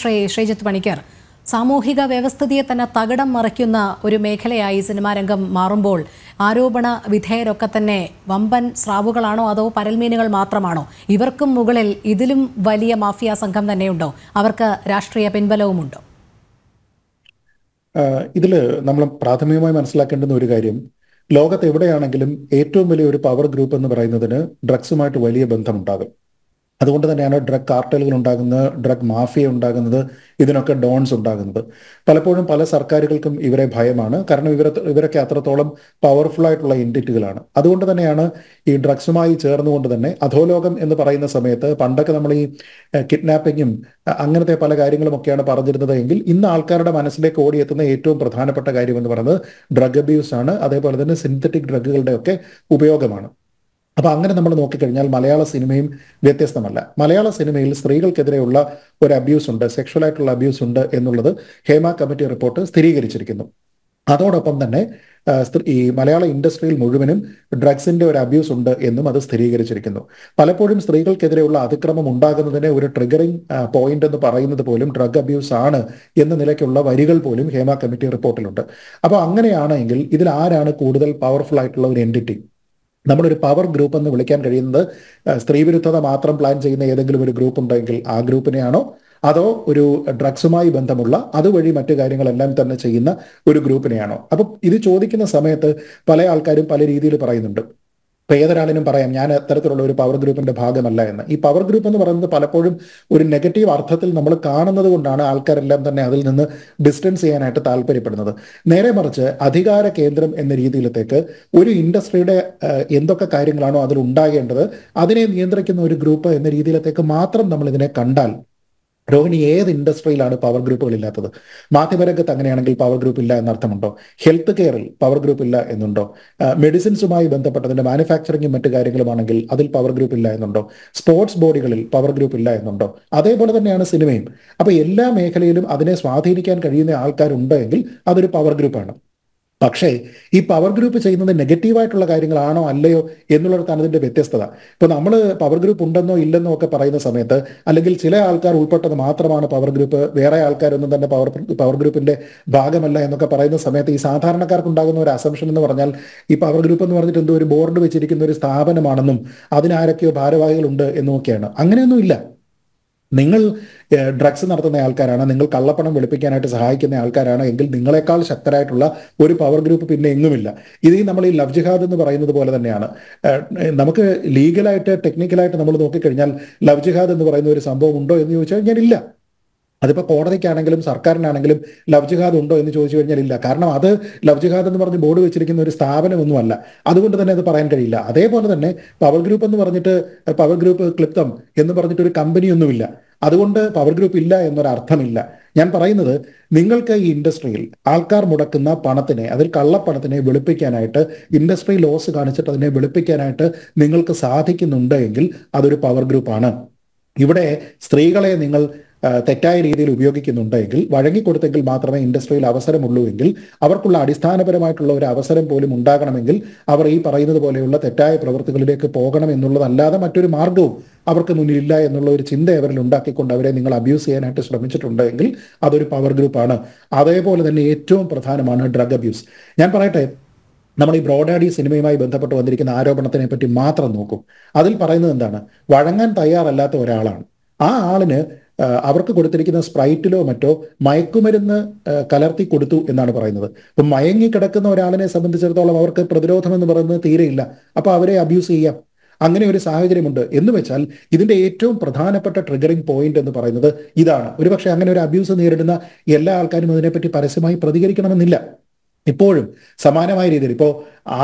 ശ്രീ ശ്രീജിത്ത് പണിക്കർ സാമൂഹിക വ്യവസ്ഥിതിയെ തന്നെ തകിടം മറിക്കുന്ന ഒരു മേഖലയായി സിനിമാ രംഗം മാറുമ്പോൾ ആരോപണ വിധേയരൊക്കെ തന്നെ വമ്പൻ സ്രാവുകളാണോ അതോ പരൽമീനുകൾ മാത്രമാണോ ഇവർക്കും മുകളിൽ ഇതിലും വലിയ മാഫിയ സംഘം തന്നെയുണ്ടോ അവർക്ക് രാഷ്ട്രീയ പിൻബലവുമുണ്ടോ ഇതിൽ നമ്മൾ പ്രാഥമികമായി മനസ്സിലാക്കേണ്ടുന്ന ഒരു കാര്യം ലോകത്ത് എവിടെയാണെങ്കിലും ഏറ്റവും വലിയ ഒരു പവർ ഗ്രൂപ്പ് എന്ന് പറയുന്നതിന് ഡ്രഗ്സുമായിട്ട് വലിയ ബന്ധമുണ്ടാകും അതുകൊണ്ട് തന്നെയാണ് ഡ്രഗ് കാർട്ടലുകൾ ഉണ്ടാകുന്നത് ഡ്രഗ് മാഫിയ ഉണ്ടാകുന്നത് ഇതിനൊക്കെ ഡോൺസ് ഉണ്ടാകുന്നത് പലപ്പോഴും പല സർക്കാരുകൾക്കും ഇവരെ ഭയമാണ് കാരണം ഇവരെ ഇവരൊക്കെ അത്രത്തോളം പവർഫുൾ ആയിട്ടുള്ള ഇൻഡിറ്റുകളാണ് അതുകൊണ്ട് തന്നെയാണ് ഈ ഡ്രഗ്സുമായി ചേർന്നുകൊണ്ട് തന്നെ അധോലോകം എന്ന് പറയുന്ന സമയത്ത് പണ്ടൊക്കെ നമ്മൾ ഈ കിഡ്നാപ്പിങ്ങും അങ്ങനത്തെ പല കാര്യങ്ങളുമൊക്കെയാണ് പറഞ്ഞിരുന്നത് എങ്കിൽ ഇന്ന് ആൾക്കാരുടെ മനസ്സിലേക്ക് ഓടിയെത്തുന്ന ഏറ്റവും പ്രധാനപ്പെട്ട കാര്യം എന്ന് പറയുന്നത് ഡ്രഗ് അബ്യൂസ് ആണ് അതേപോലെ തന്നെ സിന്തറ്റിക് ഒക്കെ ഉപയോഗമാണ് അപ്പോൾ അങ്ങനെ നമ്മൾ നോക്കിക്കഴിഞ്ഞാൽ മലയാള സിനിമയും വ്യത്യസ്തമല്ല മലയാള സിനിമയിൽ സ്ത്രീകൾക്കെതിരെയുള്ള ഒരു അബ്യൂസ് ഉണ്ട് സെക്ഷൽ ആയിട്ടുള്ള അബ്യൂസ് ഉണ്ട് എന്നുള്ളത് ഹേമ കമ്മിറ്റി റിപ്പോർട്ട് സ്ഥിരീകരിച്ചിരിക്കുന്നു അതോടൊപ്പം തന്നെ ഈ മലയാള ഇൻഡസ്ട്രിയിൽ മുഴുവനും ഡ്രഗ്സിന്റെ ഒരു അബ്യൂസ് ഉണ്ട് എന്നും അത് സ്ഥിരീകരിച്ചിരിക്കുന്നു പലപ്പോഴും സ്ത്രീകൾക്കെതിരെയുള്ള അതിക്രമം ഉണ്ടാകുന്നതിന് ഒരു ട്രിഗറിംഗ് പോയിന്റ് എന്ന് പറയുന്നത് പോലും ഡ്രഗ് അബ്യൂസ് ആണ് എന്ന നിലയ്ക്കുള്ള വരികൾ പോലും ഹേമ കമ്മിറ്റി റിപ്പോർട്ടിലുണ്ട് അപ്പോൾ അങ്ങനെയാണെങ്കിൽ ഇതിൽ ആരാണ് കൂടുതൽ പവർഫുൾ ആയിട്ടുള്ള ഒരു എൻറ്റിറ്റി നമ്മളൊരു പവർ ഗ്രൂപ്പ് എന്ന് വിളിക്കാൻ കഴിയുന്നത് സ്ത്രീവിരുദ്ധത മാത്രം പ്ലാൻ ചെയ്യുന്ന ഏതെങ്കിലും ഒരു ഗ്രൂപ്പ് ഉണ്ടെങ്കിൽ ആ ഗ്രൂപ്പിനെയാണോ അതോ ഒരു ഡ്രഗ്സുമായി ബന്ധമുള്ള അതുവഴി മറ്റു കാര്യങ്ങളെല്ലാം തന്നെ ചെയ്യുന്ന ഒരു ഗ്രൂപ്പിനെയാണോ അപ്പം ഇത് ചോദിക്കുന്ന സമയത്ത് പല ആൾക്കാരും പല രീതിയിൽ പറയുന്നുണ്ട് ഇപ്പൊ ഏതൊരാളിനും പറയാം ഞാൻ അത്തരത്തിലുള്ള ഒരു പവർ ഗ്രൂപ്പിന്റെ ഭാഗമല്ല എന്ന് ഈ പവർ ഗ്രൂപ്പ് എന്ന് പറയുന്നത് പലപ്പോഴും ഒരു നെഗറ്റീവ് അർത്ഥത്തിൽ നമ്മൾ കാണുന്നത് കൊണ്ടാണ് ആൾക്കാരെല്ലാം തന്നെ അതിൽ നിന്ന് ഡിസ്റ്റൻസ് ചെയ്യാനായിട്ട് താല്പര്യപ്പെടുന്നത് നേരെ മറിച്ച് അധികാര കേന്ദ്രം എന്ന രീതിയിലത്തേക്ക് ഒരു ഇൻഡസ്ട്രിയുടെ എന്തൊക്കെ കാര്യങ്ങളാണോ അതിൽ ഉണ്ടാകേണ്ടത് അതിനെ നിയന്ത്രിക്കുന്ന ഒരു ഗ്രൂപ്പ് എന്ന രീതിയിലത്തേക്ക് മാത്രം നമ്മൾ ഇതിനെ കണ്ടാൽ രോഹിണി ഏത് ഇൻഡസ്ട്രിയിലാണ് പവർ ഗ്രൂപ്പുകൾ ഇല്ലാത്തത് മാധ്യമരംഗത്ത് അങ്ങനെയാണെങ്കിൽ പവർ ഗ്രൂപ്പ് ഇല്ല എന്നർത്ഥമുണ്ടോ ഹെൽത്ത് കെയറിൽ പവർ ഗ്രൂപ്പ് ഇല്ല എന്നുണ്ടോ മെഡിസിൻസുമായി ബന്ധപ്പെട്ടതിന്റെ മാനുഫാക്ചറിങ്ങും മറ്റു കാര്യങ്ങളുമാണെങ്കിൽ അതിൽ പവർ ഗ്രൂപ്പ് ഇല്ല എന്നുണ്ടോ സ്പോർട്സ് ബോഡികളിൽ പവർ ഗ്രൂപ്പ് ഇല്ല എന്നുണ്ടോ അതേപോലെ തന്നെയാണ് സിനിമയും അപ്പോൾ എല്ലാ മേഖലയിലും അതിനെ സ്വാധീനിക്കാൻ കഴിയുന്ന എങ്കിൽ അതൊരു പവർ ഗ്രൂപ്പാണ് പക്ഷേ ഈ പവർ ഗ്രൂപ്പ് ചെയ്യുന്നത് നെഗറ്റീവായിട്ടുള്ള കാര്യങ്ങളാണോ അല്ലയോ എന്നുള്ളതാണ് അതിൻ്റെ വ്യത്യസ്തത ഇപ്പൊ നമ്മൾ പവർ ഗ്രൂപ്പ് ഉണ്ടെന്നോ ഇല്ലെന്നോ ഒക്കെ പറയുന്ന സമയത്ത് അല്ലെങ്കിൽ ചില ആൾക്കാർ ഉൾപ്പെട്ടത് മാത്രമാണ് പവർ ഗ്രൂപ്പ് വേറെ ആൾക്കാരൊന്നും തന്നെ പവർ പവർ ഗ്രൂപ്പിന്റെ ഭാഗമല്ല എന്നൊക്കെ പറയുന്ന സമയത്ത് ഈ സാധാരണക്കാർക്കുണ്ടാകുന്ന ഒരു അസംഷൻ എന്ന് പറഞ്ഞാൽ ഈ പവർ ഗ്രൂപ്പ് എന്ന് പറഞ്ഞിട്ട് എന്തോ ഒരു ബോർഡ് വെച്ചിരിക്കുന്ന ഒരു സ്ഥാപനമാണെന്നും അതിനാരൊക്കെയോ ഭാരവാഹികളുണ്ട് എന്നൊക്കെയാണ് അങ്ങനെയൊന്നും ഇല്ല നിങ്ങൾ ഡ്രഗ്സ് നടത്തുന്ന ആൾക്കാരാണ് നിങ്ങൾ കള്ളപ്പണം വെളുപ്പിക്കാനായിട്ട് സഹായിക്കുന്ന ആൾക്കാരാണ് എങ്കിൽ നിങ്ങളെക്കാൾ ശക്തരായിട്ടുള്ള ഒരു പവർ ഗ്രൂപ്പ് പിന്നെ എങ്ങുമില്ല ഇത് നമ്മൾ ഈ ലവ് ജിഹാദ് എന്ന് പറയുന്നത് പോലെ തന്നെയാണ് നമുക്ക് ലീഗലായിട്ട് ടെക്നിക്കലായിട്ട് നമ്മൾ നോക്കിക്കഴിഞ്ഞാൽ ലവ് ജിഹാദ് എന്ന് പറയുന്ന ഒരു സംഭവം ഉണ്ടോ എന്ന് ചോദിച്ചാൽ ഞാൻ ഇല്ല അതിപ്പോൾ കോടതിക്കാണെങ്കിലും സർക്കാരിനാണെങ്കിലും ലവ് ജിഹാദ് ഉണ്ടോ എന്ന് ചോദിച്ചു കഴിഞ്ഞാൽ ഇല്ല കാരണം അത് ലവ് ജിഹാദ് എന്ന് പറഞ്ഞ് ബോർഡ് വെച്ചിരിക്കുന്ന ഒരു സ്ഥാപനമൊന്നുമല്ല അതുകൊണ്ട് തന്നെ അത് പറയാൻ കഴിയില്ല അതേപോലെ തന്നെ പവർ ഗ്രൂപ്പ് എന്ന് പറഞ്ഞിട്ട് പവർ ഗ്രൂപ്പ് ക്ലിപ്തം എന്ന് പറഞ്ഞിട്ട് ഒരു കമ്പനിയൊന്നുമില്ല അതുകൊണ്ട് പവർ ഗ്രൂപ്പ് ഇല്ല എന്നൊരർത്ഥമില്ല ഞാൻ പറയുന്നത് നിങ്ങൾക്ക് ഈ ഇൻഡസ്ട്രിയിൽ ആൾക്കാർ മുടക്കുന്ന പണത്തിനെ അതിൽ കള്ളപ്പണത്തിനെ വെളുപ്പിക്കാനായിട്ട് ഇൻഡസ്ട്രി ലോസ് കാണിച്ചിട്ട് അതിനെ വെളുപ്പിക്കാനായിട്ട് നിങ്ങൾക്ക് സാധിക്കുന്നുണ്ട് എങ്കിൽ അതൊരു പവർ ഗ്രൂപ്പാണ് ഇവിടെ സ്ത്രീകളെ നിങ്ങൾ തെറ്റായ രീതിയിൽ ഉപയോഗിക്കുന്നുണ്ടെങ്കിൽ വഴങ്ങിക്കൊടുത്തെങ്കിൽ മാത്രമേ ഇൻഡസ്ട്രിയിൽ അവസരമുള്ളൂ എങ്കിൽ അവർക്കുള്ള അടിസ്ഥാനപരമായിട്ടുള്ള ഒരു അവസരം പോലും ഉണ്ടാകണമെങ്കിൽ അവർ ഈ പറയുന്നത് പോലെയുള്ള തെറ്റായ പ്രവൃത്തികളിലേക്ക് പോകണം എന്നുള്ളതല്ലാതെ മറ്റൊരു മാർഗവും അവർക്ക് മുന്നിലില്ല എന്നുള്ള ഒരു ചിന്ത അവരിൽ ഉണ്ടാക്കിക്കൊണ്ട് അവരെ നിങ്ങൾ അബ്യൂസ് ചെയ്യാനായിട്ട് ശ്രമിച്ചിട്ടുണ്ടെങ്കിൽ അതൊരു പവർ ഗ്രൂപ്പാണ് അതേപോലെ തന്നെ ഏറ്റവും പ്രധാനമാണ് ഡ്രഗ് അബ്യൂസ് ഞാൻ പറയട്ടെ നമ്മൾ ഈ ബ്രോഡാഡി സിനിമയുമായി ബന്ധപ്പെട്ട് വന്നിരിക്കുന്ന ആരോപണത്തിനെ പറ്റി മാത്രം നോക്കും അതിൽ പറയുന്നത് എന്താണ് വഴങ്ങാൻ തയ്യാറല്ലാത്ത ഒരാളാണ് ആ ആളിന് അവർക്ക് കൊടുത്തിരിക്കുന്ന സ്പ്രൈറ്റിലോ മറ്റോ മയക്കുമരുന്ന് കലർത്തി കൊടുത്തു എന്നാണ് പറയുന്നത് അപ്പം മയങ്ങി കിടക്കുന്ന ഒരാളിനെ സംബന്ധിച്ചിടത്തോളം അവർക്ക് പ്രതിരോധം എന്ന് പറയുന്നത് തീരെയില്ല അപ്പോൾ അവരെ അബ്യൂസ് ചെയ്യാം അങ്ങനെ ഒരു സാഹചര്യമുണ്ട് എന്ന് വെച്ചാൽ ഇതിന്റെ ഏറ്റവും പ്രധാനപ്പെട്ട ട്രിഗറിംഗ് പോയിന്റ് എന്ന് പറയുന്നത് ഇതാണ് ഒരുപക്ഷെ അങ്ങനെ ഒരു അബ്യൂസ് നേരിടുന്ന എല്ലാ ആൾക്കാരും അതിനെപ്പറ്റി പരസ്യമായി പ്രതികരിക്കണമെന്നില്ല ഇപ്പോഴും സമാനമായ രീതിയിൽ ഇപ്പോൾ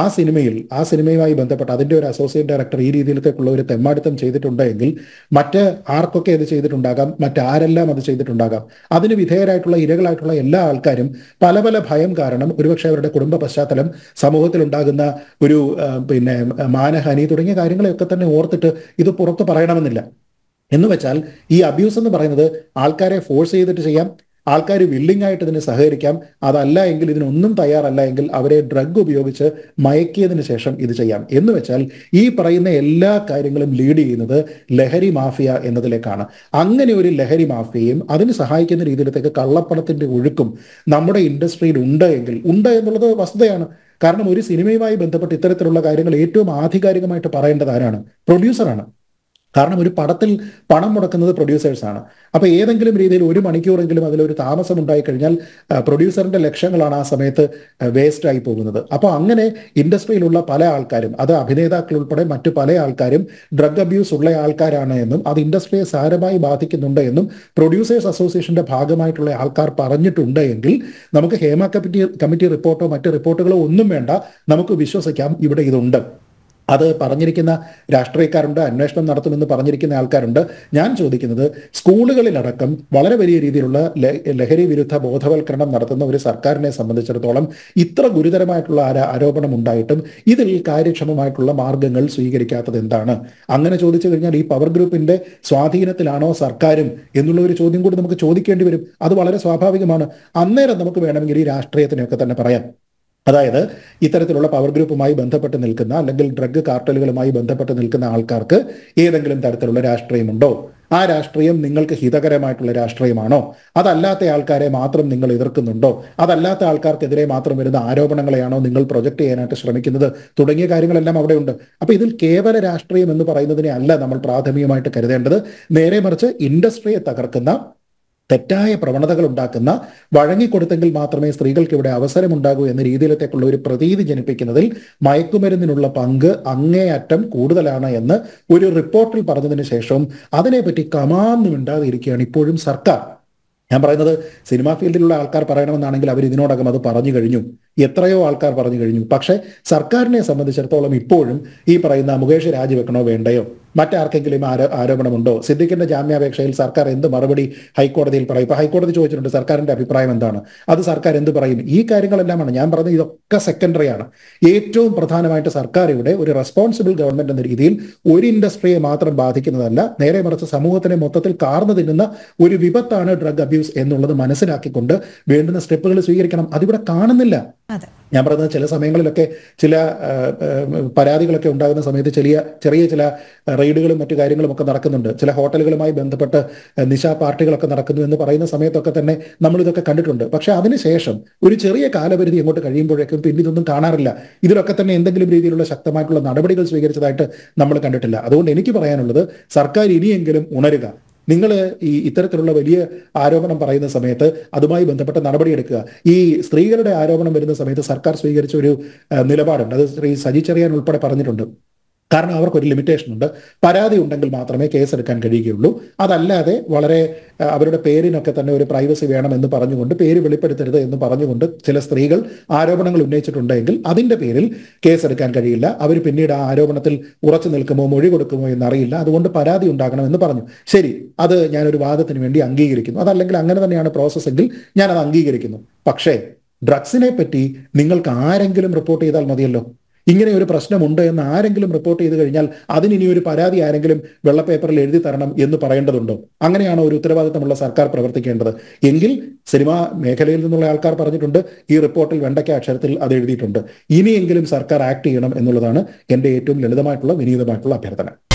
ആ സിനിമയിൽ ആ സിനിമയുമായി ബന്ധപ്പെട്ട് അതിൻ്റെ ഒരു അസോസിയേറ്റ് ഡയറക്ടർ ഈ രീതിയിലേക്കുള്ള ഒരു തെമ്മാടിത്തം ചെയ്തിട്ടുണ്ടെങ്കിൽ മറ്റ് ആർക്കൊക്കെ ഇത് ചെയ്തിട്ടുണ്ടാകാം മറ്റാരെല്ലാം അത് ചെയ്തിട്ടുണ്ടാകാം അതിന് വിധേയരായിട്ടുള്ള ഇരകളായിട്ടുള്ള എല്ലാ ആൾക്കാരും പല പല ഭയം കാരണം ഒരുപക്ഷെ അവരുടെ കുടുംബ പശ്ചാത്തലം സമൂഹത്തിൽ ഉണ്ടാകുന്ന ഒരു പിന്നെ മാനഹാനി തുടങ്ങിയ കാര്യങ്ങളെയൊക്കെ തന്നെ ഓർത്തിട്ട് ഇത് പുറത്ത് പറയണമെന്നില്ല എന്ന് വെച്ചാൽ ഈ അബ്യൂസ് എന്ന് പറയുന്നത് ആൾക്കാരെ ഫോഴ്സ് ചെയ്തിട്ട് ചെയ്യാം ആൾക്കാർ വില്ലിംഗ് ആയിട്ട് ഇതിന് സഹകരിക്കാം അതല്ല എങ്കിൽ ഇതിനൊന്നും തയ്യാറല്ല എങ്കിൽ അവരെ ഡ്രഗ് ഉപയോഗിച്ച് മയക്കിയതിന് ശേഷം ഇത് ചെയ്യാം എന്ന് വെച്ചാൽ ഈ പറയുന്ന എല്ലാ കാര്യങ്ങളും ലീഡ് ചെയ്യുന്നത് ലഹരി മാഫിയ എന്നതിലേക്കാണ് അങ്ങനെ ഒരു ലഹരി മാഫിയയും അതിന് സഹായിക്കുന്ന രീതിയിലത്തേക്ക് കള്ളപ്പണത്തിന്റെ ഒഴുക്കും നമ്മുടെ ഇൻഡസ്ട്രിയിൽ ഉണ്ട് എങ്കിൽ ഉണ്ട് എന്നുള്ളത് വസ്തുതയാണ് കാരണം ഒരു സിനിമയുമായി ബന്ധപ്പെട്ട് ഇത്തരത്തിലുള്ള കാര്യങ്ങൾ ഏറ്റവും ആധികാരികമായിട്ട് പറയേണ്ടത് ആരാണ് പ്രൊഡ്യൂസറാണ് കാരണം ഒരു പടത്തിൽ പണം മുടക്കുന്നത് പ്രൊഡ്യൂസേഴ്സാണ് അപ്പോൾ ഏതെങ്കിലും രീതിയിൽ ഒരു മണിക്കൂറെങ്കിലും അതിലൊരു താമസം ഉണ്ടായി കഴിഞ്ഞാൽ പ്രൊഡ്യൂസറിന്റെ ലക്ഷങ്ങളാണ് ആ സമയത്ത് വേസ്റ്റ് ആയി പോകുന്നത് അപ്പോൾ അങ്ങനെ ഇൻഡസ്ട്രിയിലുള്ള പല ആൾക്കാരും അത് അഭിനേതാക്കൾ ഉൾപ്പെടെ മറ്റു പല ആൾക്കാരും ഡ്രഗ് അബ്യൂസ് ഉള്ള ആൾക്കാരാണ് എന്നും അത് ഇൻഡസ്ട്രിയെ സാരമായി ബാധിക്കുന്നുണ്ട് എന്നും പ്രൊഡ്യൂസേഴ്സ് അസോസിയേഷന്റെ ഭാഗമായിട്ടുള്ള ആൾക്കാർ പറഞ്ഞിട്ടുണ്ട് എങ്കിൽ നമുക്ക് ഹേമ കമ്മിറ്റി കമ്മിറ്റി റിപ്പോർട്ടോ മറ്റ് റിപ്പോർട്ടുകളോ ഒന്നും വേണ്ട നമുക്ക് വിശ്വസിക്കാം ഇവിടെ ഇതുണ്ട് അത് പറഞ്ഞിരിക്കുന്ന രാഷ്ട്രീയക്കാരുണ്ട് അന്വേഷണം നടത്തുമെന്ന് പറഞ്ഞിരിക്കുന്ന ആൾക്കാരുണ്ട് ഞാൻ ചോദിക്കുന്നത് സ്കൂളുകളിലടക്കം വളരെ വലിയ രീതിയിലുള്ള ലഹരി വിരുദ്ധ ബോധവൽക്കരണം നടത്തുന്ന ഒരു സർക്കാരിനെ സംബന്ധിച്ചിടത്തോളം ഇത്ര ഗുരുതരമായിട്ടുള്ള ആരോപണം ഉണ്ടായിട്ടും ഇതിൽ കാര്യക്ഷമമായിട്ടുള്ള മാർഗങ്ങൾ സ്വീകരിക്കാത്തത് എന്താണ് അങ്ങനെ ചോദിച്ചു കഴിഞ്ഞാൽ ഈ പവർ ഗ്രൂപ്പിന്റെ സ്വാധീനത്തിലാണോ സർക്കാരും എന്നുള്ള ഒരു ചോദ്യം കൂടി നമുക്ക് ചോദിക്കേണ്ടി വരും അത് വളരെ സ്വാഭാവികമാണ് അന്നേരം നമുക്ക് വേണമെങ്കിൽ ഈ രാഷ്ട്രീയത്തിനെയൊക്കെ തന്നെ പറയാം അതായത് ഇത്തരത്തിലുള്ള പവർ ഗ്രൂപ്പുമായി ബന്ധപ്പെട്ട് നിൽക്കുന്ന അല്ലെങ്കിൽ ഡ്രഗ് കാർട്ടലുകളുമായി ബന്ധപ്പെട്ട് നിൽക്കുന്ന ആൾക്കാർക്ക് ഏതെങ്കിലും തരത്തിലുള്ള രാഷ്ട്രീയമുണ്ടോ ആ രാഷ്ട്രീയം നിങ്ങൾക്ക് ഹിതകരമായിട്ടുള്ള രാഷ്ട്രീയമാണോ അതല്ലാത്ത ആൾക്കാരെ മാത്രം നിങ്ങൾ എതിർക്കുന്നുണ്ടോ അതല്ലാത്ത ആൾക്കാർക്കെതിരെ മാത്രം വരുന്ന ആരോപണങ്ങളെയാണോ നിങ്ങൾ പ്രൊജക്ട് ചെയ്യാനായിട്ട് ശ്രമിക്കുന്നത് തുടങ്ങിയ കാര്യങ്ങളെല്ലാം അവിടെ ഉണ്ട് അപ്പോൾ ഇതിൽ കേവല രാഷ്ട്രീയം എന്ന് പറയുന്നതിനെ അല്ല നമ്മൾ പ്രാഥമികമായിട്ട് കരുതേണ്ടത് നേരെ മറിച്ച് ഇൻഡസ്ട്രിയെ തകർക്കുന്ന തെറ്റായ പ്രവണതകൾ ഉണ്ടാക്കുന്ന വഴങ്ങിക്കൊടുത്തെങ്കിൽ മാത്രമേ സ്ത്രീകൾക്ക് ഇവിടെ അവസരമുണ്ടാകൂ എന്ന രീതിയിലത്തേക്കുള്ള ഒരു പ്രതീതി ജനിപ്പിക്കുന്നതിൽ മയക്കുമരുന്നിനുള്ള പങ്ക് അങ്ങേയറ്റം കൂടുതലാണ് എന്ന് ഒരു റിപ്പോർട്ടിൽ പറഞ്ഞതിന് ശേഷം അതിനെപ്പറ്റി കമാന്നും ഉണ്ടാതിരിക്കുകയാണ് ഇപ്പോഴും സർക്കാർ ഞാൻ പറയുന്നത് സിനിമാ ഫീൽഡിലുള്ള ആൾക്കാർ പറയണമെന്നാണെങ്കിൽ അവർ ഇതിനോടകം അത് പറഞ്ഞു കഴിഞ്ഞു എത്രയോ ആൾക്കാർ പറഞ്ഞു കഴിഞ്ഞു പക്ഷേ സർക്കാരിനെ സംബന്ധിച്ചിടത്തോളം ഇപ്പോഴും ഈ പറയുന്ന മുകേഷ് രാജിവെക്കണോ വേണ്ടയോ മറ്റാർക്കെങ്കിലും ആരോ ആരോപണമുണ്ടോ സിദ്ദിഖിന്റെ ജാമ്യാപേക്ഷയിൽ സർക്കാർ എന്ത് മറുപടി ഹൈക്കോടതിയിൽ പറയും ഇപ്പൊ ഹൈക്കോടതി ചോദിച്ചിട്ടുണ്ട് സർക്കാരിന്റെ അഭിപ്രായം എന്താണ് അത് സർക്കാർ എന്ത് പറയും ഈ കാര്യങ്ങളെല്ലാമാണ് ഞാൻ പറഞ്ഞത് ഇതൊക്കെ സെക്കൻഡറി ആണ് ഏറ്റവും പ്രധാനമായിട്ട് സർക്കാർ ഇവിടെ ഒരു റെസ്പോൺസിബിൾ ഗവൺമെന്റ് എന്ന രീതിയിൽ ഒരു ഇൻഡസ്ട്രിയെ മാത്രം ബാധിക്കുന്നതല്ല നേരെ മറിച്ച് സമൂഹത്തിനെ മൊത്തത്തിൽ കാർന്നു തിന്നുന്ന ഒരു വിപത്താണ് ഡ്രഗ് അബ്യൂസ് എന്നുള്ളത് മനസ്സിലാക്കിക്കൊണ്ട് വേണ്ടുന്ന സ്റ്റെപ്പുകൾ സ്വീകരിക്കണം അതിവിടെ കാണുന്നില്ല ഞാൻ പറയുന്നത് ചില സമയങ്ങളിലൊക്കെ ചില പരാതികളൊക്കെ ഉണ്ടാകുന്ന സമയത്ത് ചെറിയ ചെറിയ ചില റെയ്ഡുകളും മറ്റു കാര്യങ്ങളും ഒക്കെ നടക്കുന്നുണ്ട് ചില ഹോട്ടലുകളുമായി ബന്ധപ്പെട്ട് നിശാ പാർട്ടികളൊക്കെ നടക്കുന്നു എന്ന് പറയുന്ന സമയത്തൊക്കെ തന്നെ നമ്മൾ ഇതൊക്കെ കണ്ടിട്ടുണ്ട് പക്ഷെ അതിനുശേഷം ഒരു ചെറിയ കാലപരിധി അങ്ങോട്ട് കഴിയുമ്പോഴേക്കും പിന്നെ ഇതൊന്നും കാണാറില്ല ഇതിലൊക്കെ തന്നെ എന്തെങ്കിലും രീതിയിലുള്ള ശക്തമായിട്ടുള്ള നടപടികൾ സ്വീകരിച്ചതായിട്ട് നമ്മൾ കണ്ടിട്ടില്ല അതുകൊണ്ട് എനിക്ക് പറയാനുള്ളത് സർക്കാർ ഇനിയെങ്കിലും ഉണരുക നിങ്ങൾ ഈ ഇത്തരത്തിലുള്ള വലിയ ആരോപണം പറയുന്ന സമയത്ത് അതുമായി ബന്ധപ്പെട്ട നടപടിയെടുക്കുക ഈ സ്ത്രീകളുടെ ആരോപണം വരുന്ന സമയത്ത് സർക്കാർ സ്വീകരിച്ച ഒരു നിലപാടുണ്ട് അത് ശ്രീ സജി ചെറിയാൻ ഉൾപ്പെടെ പറഞ്ഞിട്ടുണ്ട് കാരണം അവർക്കൊരു ലിമിറ്റേഷൻ ഉണ്ട് പരാതി ഉണ്ടെങ്കിൽ മാത്രമേ കേസ് എടുക്കാൻ കഴിയുകയുള്ളൂ അതല്ലാതെ വളരെ അവരുടെ പേരിനൊക്കെ തന്നെ ഒരു പ്രൈവസി വേണം എന്ന് പറഞ്ഞുകൊണ്ട് പേര് വെളിപ്പെടുത്തരുത് എന്ന് പറഞ്ഞുകൊണ്ട് ചില സ്ത്രീകൾ ആരോപണങ്ങൾ ഉന്നയിച്ചിട്ടുണ്ടെങ്കിൽ അതിൻ്റെ പേരിൽ കേസെടുക്കാൻ കഴിയില്ല അവർ പിന്നീട് ആ ആരോപണത്തിൽ ഉറച്ചു നിൽക്കുമോ മൊഴി കൊടുക്കുമോ എന്നറിയില്ല അതുകൊണ്ട് പരാതി എന്ന് പറഞ്ഞു ശരി അത് ഞാനൊരു വാദത്തിന് വേണ്ടി അംഗീകരിക്കുന്നു അതല്ലെങ്കിൽ അങ്ങനെ തന്നെയാണ് പ്രോസസ്സെങ്കിൽ ഞാനത് അംഗീകരിക്കുന്നു പക്ഷേ ഡ്രഗ്സിനെ പറ്റി നിങ്ങൾക്ക് ആരെങ്കിലും റിപ്പോർട്ട് ചെയ്താൽ മതിയല്ലോ ഇങ്ങനെ ഒരു പ്രശ്നമുണ്ട് എന്ന് ആരെങ്കിലും റിപ്പോർട്ട് ചെയ്ത് കഴിഞ്ഞാൽ അതിനിനി ഒരു പരാതി ആരെങ്കിലും വെള്ളപ്പേപ്പറിൽ എഴുതി തരണം എന്ന് പറയേണ്ടതുണ്ടോ അങ്ങനെയാണ് ഒരു ഉത്തരവാദിത്തമുള്ള സർക്കാർ പ്രവർത്തിക്കേണ്ടത് എങ്കിൽ സിനിമാ മേഖലയിൽ നിന്നുള്ള ആൾക്കാർ പറഞ്ഞിട്ടുണ്ട് ഈ റിപ്പോർട്ടിൽ വെണ്ടയ്ക്ക അക്ഷരത്തിൽ അത് എഴുതിയിട്ടുണ്ട് ഇനിയെങ്കിലും സർക്കാർ ആക്ട് ചെയ്യണം എന്നുള്ളതാണ് എൻ്റെ ഏറ്റവും ലളിതമായിട്ടുള്ള വിനീതമായിട്ടുള്ള അഭ്യർത്ഥന